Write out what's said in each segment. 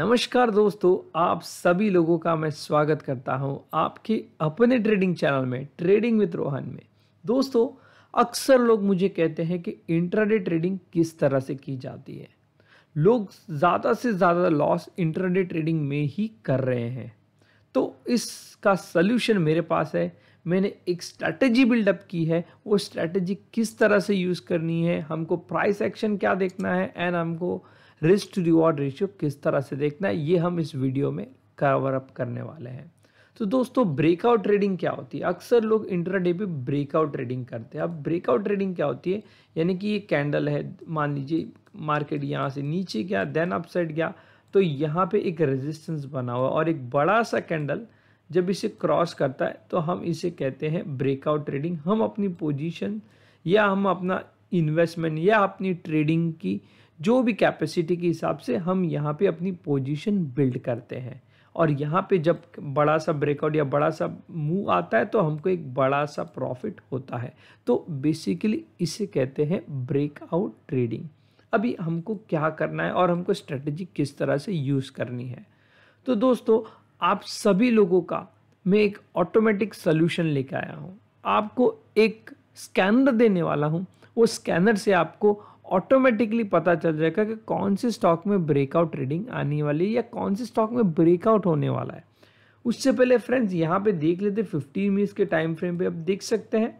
नमस्कार दोस्तों आप सभी लोगों का मैं स्वागत करता हूं आपके अपने ट्रेडिंग चैनल में ट्रेडिंग विद रोहन में दोस्तों अक्सर लोग मुझे कहते हैं कि इंटरडे ट्रेडिंग किस तरह से की जाती है लोग ज़्यादा से ज़्यादा लॉस इंटरडे ट्रेडिंग में ही कर रहे हैं तो इसका सल्यूशन मेरे पास है मैंने एक स्ट्रैटेजी बिल्डअप की है वो स्ट्रैटेजी किस तरह से यूज़ करनी है हमको प्राइस एक्शन क्या देखना है एंड हमको रिस्क टू रिवॉर्ड रेशियो किस तरह से देखना है ये हम इस वीडियो में कवर अप करने वाले हैं तो दोस्तों ब्रेकआउट ट्रेडिंग क्या होती है अक्सर लोग इंटरडे पे ब्रेकआउट ट्रेडिंग करते हैं अब ब्रेकआउट ट्रेडिंग क्या होती है यानी कि ये कैंडल है मान लीजिए मार्केट यहाँ से नीचे गया देन अपसाइड गया तो यहाँ पे एक रेजिस्टेंस बना हुआ और एक बड़ा सा कैंडल जब इसे क्रॉस करता है तो हम इसे कहते हैं ब्रेकआउट ट्रेडिंग हम अपनी पोजिशन या हम अपना इन्वेस्टमेंट या अपनी ट्रेडिंग की जो भी कैपेसिटी के हिसाब से हम यहाँ पे अपनी पोजीशन बिल्ड करते हैं और यहाँ पे जब बड़ा सा ब्रेकआउट या बड़ा सा मूव आता है तो हमको एक बड़ा सा प्रॉफिट होता है तो बेसिकली इसे कहते हैं ब्रेकआउट ट्रेडिंग अभी हमको क्या करना है और हमको स्ट्रेटजी किस तरह से यूज़ करनी है तो दोस्तों आप सभी लोगों का मैं एक ऑटोमेटिक सोल्यूशन लेकर आया हूँ आपको एक स्कैनर देने वाला हूँ वो स्कैनर से आपको ऑटोमेटिकली पता चल जाएगा कि कौन से स्टॉक में ब्रेकआउट ट्रेडिंग आने वाली है या कौन से स्टॉक में ब्रेकआउट होने वाला है उससे पहले फ्रेंड्स यहाँ पे देख लेते फिफ्टीन मिनट्स के टाइम फ्रेम पे आप देख सकते हैं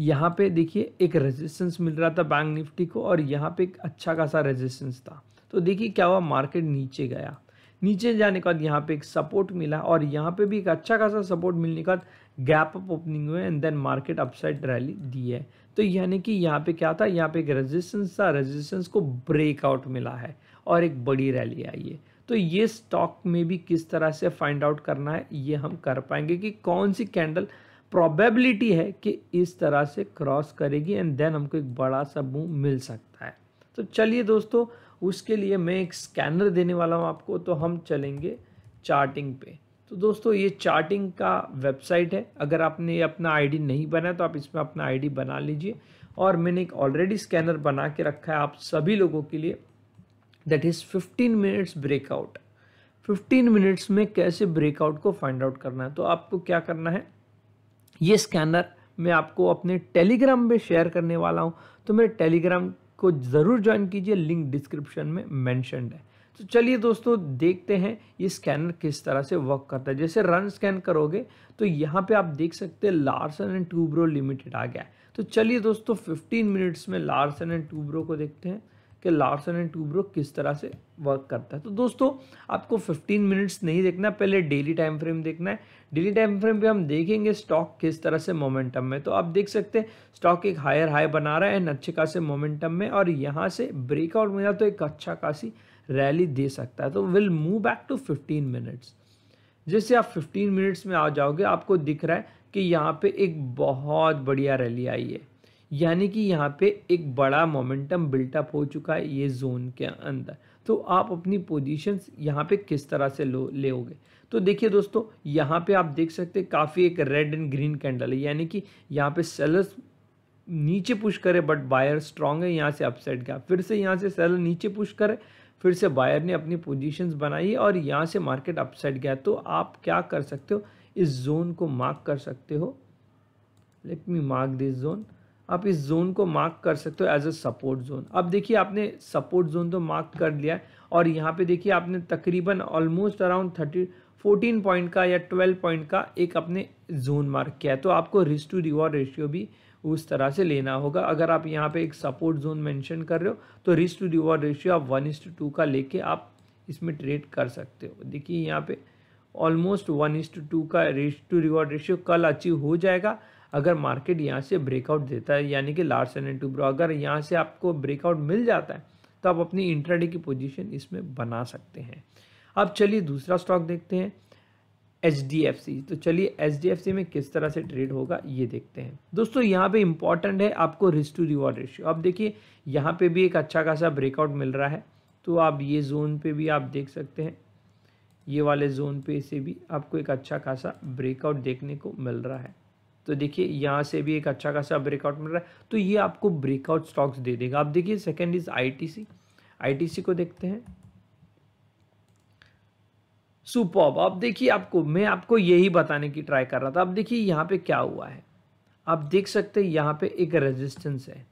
यहाँ पे देखिए एक रेजिस्टेंस मिल रहा था बैंक निफ्टी को और यहाँ पे एक अच्छा खासा रेजिस्टेंस था तो देखिए क्या हुआ मार्केट नीचे गया नीचे जाने के बाद यहाँ पे एक सपोर्ट मिला और यहाँ पे भी एक अच्छा खासा सपोर्ट मिलने के बाद गैप अप ओपनिंग हुए and then market upside rally दी है तो यानी कि यहाँ पे क्या था यहाँ पे एक रेजिस्टेंस था रेजिस्टेंस को ब्रेकआउट मिला है और एक बड़ी रैली आई है तो ये स्टॉक में भी किस तरह से फाइंड आउट करना है ये हम कर पाएंगे कि कौन सी कैंडल प्रॉबेबिलिटी है कि इस तरह से क्रॉस करेगी एंड देन हमको एक बड़ा सा मूव मिल सकता है तो चलिए दोस्तों उसके लिए मैं एक स्कैनर देने वाला हूँ आपको तो हम चलेंगे चार्टिंग पे तो दोस्तों ये चार्टिंग का वेबसाइट है अगर आपने अपना आईडी नहीं बनाया तो आप इसमें अपना आईडी बना लीजिए और मैंने एक ऑलरेडी स्कैनर बना के रखा है आप सभी लोगों के लिए that is fifteen minutes breakout fifteen minutes में कैसे ब्रेकआउट को फाइंड आउट करना है तो आपको क्या करना है ये स्कैनर मैं आपको अपने टेलीग्राम में शेयर करने वाला हूँ तो मेरे टेलीग्राम को ज़रूर ज्वाइन कीजिए लिंक डिस्क्रिप्शन में मैंशनड है तो चलिए दोस्तों देखते हैं ये स्कैनर किस तरह से वर्क करता है जैसे रन स्कैन करोगे तो यहाँ पे आप देख सकते हैं लार्सन एंड टूब्रो लिमिटेड आ गया है तो चलिए दोस्तों 15 मिनट्स में लार्सन एंड टूब्रो को देखते हैं कि लार्सन एंड टूब्रो किस तरह से वर्क करता है तो दोस्तों आपको 15 मिनट्स नहीं देखना पहले डेली टाइम फ्रेम देखना है डेली टाइम फ्रेम पे हम देखेंगे स्टॉक किस तरह से मोमेंटम में तो आप देख सकते हैं स्टॉक एक हायर हाई बना रहा है एंड अच्छे खासे मोमेंटम में और यहाँ से ब्रेकआउट मिला तो एक अच्छा खासी रैली दे सकता है तो will move back to fifteen minutes जैसे आप फिफ्टीन मिनट्स में आ जाओगे आपको दिख रहा है कि यहाँ पे एक बहुत बढ़िया रैली आई है यानी कि यहाँ पे एक बड़ा मोमेंटम बिल्टअप हो चुका है ये जोन के अंदर तो आप अपनी पोजीशंस यहाँ पे किस तरह से लो लेोगे तो देखिए दोस्तों यहाँ पे आप देख सकते हैं काफ़ी एक रेड एंड ग्रीन कैंडल है यानी कि यहाँ पे सेलर्स नीचे पुश करे बट बायर स्ट्रांग है यहाँ से अपसेट गया फिर से यहाँ से सेलर नीचे पुश करे फिर से बायर ने अपनी पोजिशंस बनाई और यहाँ से मार्केट अपसेट गया तो आप क्या कर सकते हो इस जोन को मार्क कर सकते हो let me mark this zone आप इस जोन को मार्क कर सकते हो एज अ सपोर्ट जोन अब देखिए आपने सपोर्ट जोन तो मार्क कर लिया है और यहाँ पे देखिए आपने तकरीबन almost around thirty fourteen point का या ट्वेल्व पॉइंट का एक अपने जोन मार्क किया है तो आपको रिस्क टू रिवॉर्ड रेशियो भी उस तरह से लेना होगा अगर आप यहाँ पे एक सपोर्ट जोन मेंशन कर रहे हो तो रिस्क टू रिवॉर्ड रेशियो आप वन इंस टू टू का लेके आप इसमें ट्रेड कर सकते हो देखिए यहाँ पे almost one is to two का रिस्क टू रिवॉर्ड रेशियो कल अचीव हो जाएगा अगर मार्केट यहाँ से ब्रेकआउट देता है यानी कि लार्ज एंड टू ब्रो अगर यहाँ से आपको ब्रेकआउट मिल जाता है तो आप अपनी इंट्राडे की पोजीशन इसमें बना सकते हैं अब चलिए दूसरा स्टॉक देखते हैं एच तो चलिए एच में किस तरह से ट्रेड होगा ये देखते हैं दोस्तों यहाँ पे इंपॉर्टेंट है आपको रिस्क टू रिवॉर्ड रेशियो आप देखिए यहाँ पे भी एक अच्छा खासा ब्रेकआउट मिल रहा है तो आप ये जोन पे भी आप देख सकते हैं ये वाले जोन पे से भी आपको एक अच्छा खासा ब्रेकआउट देखने को मिल रहा है तो देखिए यहाँ से भी एक अच्छा खासा ब्रेकआउट मिल रहा है तो ये आपको ब्रेकआउट स्टॉक्स दे देगा आप देखिए सेकेंड इज आईटीसी आईटीसी को देखते हैं सुपॉप आप देखिए आपको मैं आपको यही बताने की ट्राई कर रहा था आप देखिए यहाँ पे क्या हुआ है आप देख सकते हैं यहाँ पे एक रेजिस्टेंस है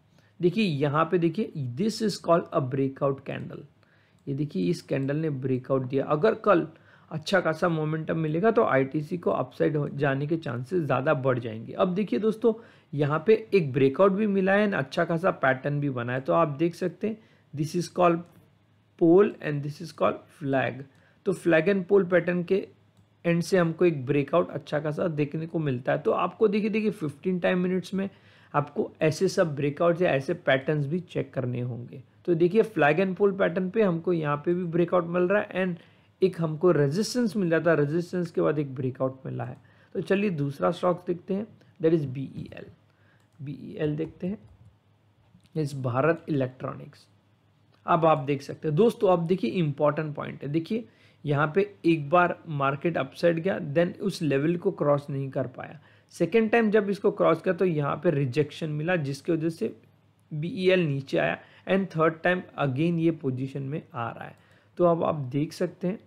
देखिए यहाँ पे देखिए this is called a breakout candle ये देखिए इस कैंडल ने ब्रेकआउट दिया अगर कल अच्छा खासा मोमेंटम मिलेगा तो आईटीसी को अपसाइड जाने के चांसेस ज़्यादा बढ़ जाएंगे अब देखिए दोस्तों यहाँ पे एक ब्रेकआउट भी मिला है एंड अच्छा खासा पैटर्न भी बना है तो आप देख सकते हैं this is call pole and this is call flag तो फ्लैग एंड पोल पैटर्न के एंड से हमको एक ब्रेकआउट अच्छा खासा देखने को मिलता है तो आपको देखिए देखिए फिफ्टीन टाइम मिनट्स में आपको ऐसे सब ब्रेकआउट या ऐसे पैटर्न भी चेक करने होंगे तो देखिए फ्लैग एंड पोल पैटर्न पे हमको यहाँ पे भी ब्रेकआउट मिल रहा है एंड एक हमको रेजिस्टेंस मिल जाता है रेजिस्टेंस के बाद एक ब्रेकआउट मिला है तो चलिए दूसरा स्टॉक देखते हैं that is B E L B E L देखते हैं इस भारत इलेक्ट्रॉनिक्स अब आप देख सकते हैं दोस्तों अब देखिए इंपॉर्टेंट पॉइंट है देखिए यहाँ पे एक बार मार्केट अपसाइड गया देन उस लेवल को क्रॉस नहीं कर पाया सेकेंड टाइम जब इसको क्रॉस किया तो यहाँ पे रिजेक्शन मिला जिसकी वजह से बी ई एल नीचे आया एंड थर्ड टाइम अगेन ये पोजीशन में आ रहा है तो अब आप देख सकते हैं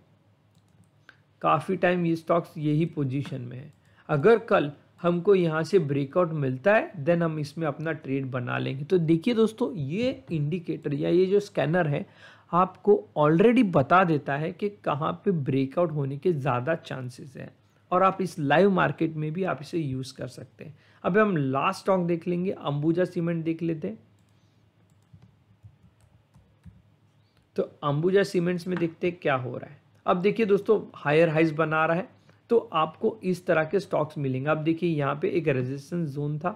काफ़ी टाइम ये स्टॉक्स यही पोजीशन में है अगर कल हमको यहाँ से ब्रेकआउट मिलता है देन हम इसमें अपना ट्रेड बना लेंगे तो देखिए दोस्तों ये इंडिकेटर या ये जो स्कैनर है आपको ऑलरेडी बता देता है कि कहाँ पे ब्रेकआउट होने के ज़्यादा चांसेस हैं और आप इस लाइव मार्केट में भी आप इसे यूज़ कर सकते हैं अब हम लास्ट स्टॉक देख लेंगे अंबुजा सीमेंट देख लेते हैं तो अंबुजा सीमेंट्स में देखते हैं क्या हो रहा है अब देखिए दोस्तों हायर हाइज बना रहा है तो आपको इस तरह के स्टॉक्स मिलेंगे अब देखिए यहाँ पे एक रेजिस्टेंस जोन था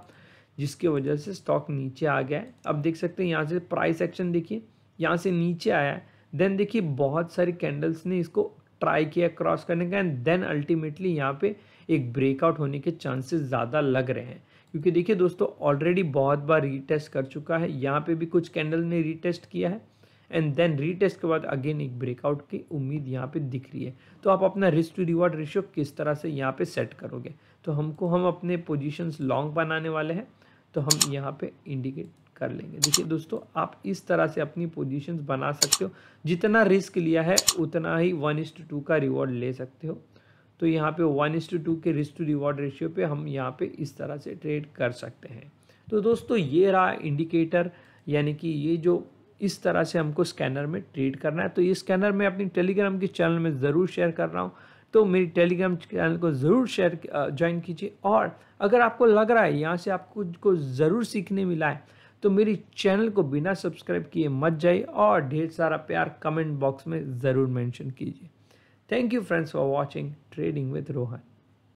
जिसकी वजह से स्टॉक नीचे आ गया है अब देख सकते हैं यहाँ से प्राइस एक्शन देखिए यहाँ से नीचे आया है देन देखिए बहुत सारी कैंडल्स ने इसको ट्राई किया क्रॉस करने का एंड देन अल्टीमेटली यहाँ पे एक ब्रेकआउट होने के चांसेस ज़्यादा लग रहे हैं क्योंकि देखिए दोस्तों ऑलरेडी बहुत बार रीटेस्ट कर चुका है यहाँ पे भी कुछ कैंडल ने रीटेस्ट किया है एंड देन रीटेस्ट के बाद अगेन एक ब्रेकआउट की उम्मीद यहाँ पे दिख रही है तो आप अपना रिस्क टू रिवॉर्ड रेशियो किस तरह से यहाँ पे सेट करोगे तो हमको हम अपने पोजीशंस लॉन्ग बनाने वाले हैं तो हम यहाँ पे इंडिकेट कर लेंगे देखिए दोस्तों आप इस तरह से अपनी पोजिशंस बना सकते हो जितना रिस्क लिया है उतना ही वन इस टू का रिवॉर्ड ले सकते हो तो यहाँ पे वन इस टू टू के रिस्क टू रिवॉर्ड रेशियो पे हम यहाँ पे इस तरह से ट्रेड कर सकते हैं तो दोस्तों ये रहा इंडिकेटर यानी कि ये जो इस तरह से हमको स्कैनर में ट्रीट करना है तो ये स्कैनर मैं अपनी टेलीग्राम के चैनल में ज़रूर शेयर कर रहा हूँ तो मेरी टेलीग्राम चैनल को ज़रूर शेयर ज्वाइन कीजिए और अगर आपको लग रहा है यहाँ से आपको को ज़रूर सीखने मिला है तो मेरी चैनल को बिना सब्सक्राइब किए मत जाइए और ढेर सारा प्यार कमेंट बॉक्स में ज़रूर मेंशन कीजिए thank you friends for watching trading with Rohan